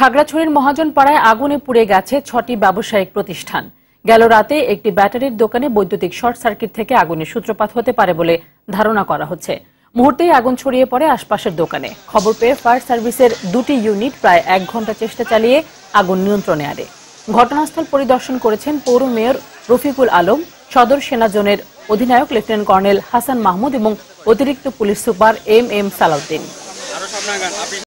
খাগড়াছড়ির মহাজন পাড়ায় আগুনে পুড়ে গেছে ছটি ব্যবসায়িক প্রতিষ্ঠান গেল রাতে একটি ব্যাটারির দোকানে বৈদ্যুতিক শর্ট সার্কিট থেকে আগুনের সূত্রপাত হতে পারে বলে ধারণা করা হচ্ছে মুহূর্তেই আগুন ছড়িয়ে পড়ে আশপাশের দোকানে খবর পেয়ে ফায়ার সার্ভিসের দুটি ইউনিট প্রায় এক ঘন্টা চেষ্টা চালিয়ে আগুন নিয়ন্ত্রণে আনে ঘটনাস্থল পরিদর্শন করেছেন পৌর মেয়র রফিকুল আলম সদর সেনা জোনের অধিনায়ক লেফটেন্যান্ট কর্নেল হাসান মাহমুদ এবং অতিরিক্ত police super M M Salauddin